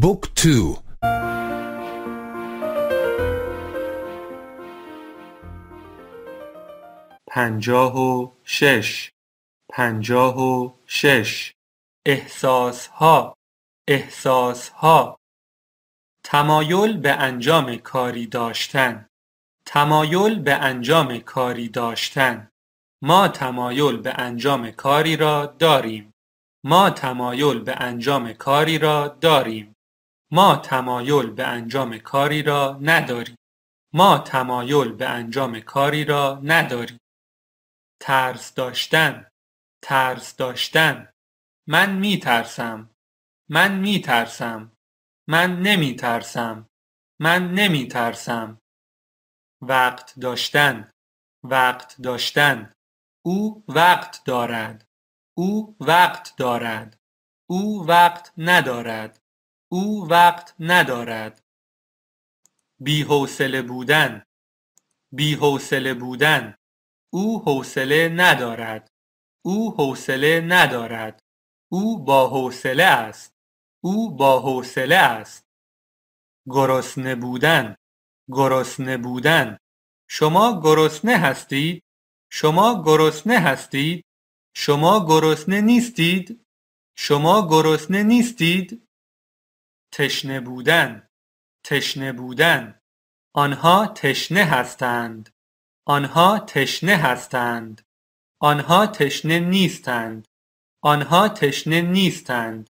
بوک تو پنجاه و شش پنجاه و شش احساس ها احساس ها تمایل به انجام کاری داشتن تمایل به انجام کاری داشتن ما تمایل به انجام کاری را داریم ما تمایل به انجام کاری را داریم ما تمایل به انجام کاری را نداریم. ما تمایل به انجام کاری را نداریم. ترس داشتن ترس داشتن من می ترسم من می ترسم من نمی ترسم من نمی ترسم وقت داشتن وقت داشتن او وقت دارد او وقت دارد او وقت ندارد او وقت ندارد. بی حوصله بودن بی حوصله بودن او حوصله ندارد. او حوصله ندارد. او با حوصله است. او با حوصله است. گرسنه بودن گرسنه بودن شما گرسنه هستید؟ شما گرسنه هستید؟ شما گرسنه نیستید؟ شما گرسنه نیستید؟ تشنه بودن تشنه بودن آنها تشنه هستند آنها تشنه هستند آنها تشنه نیستند آنها تشنه نیستند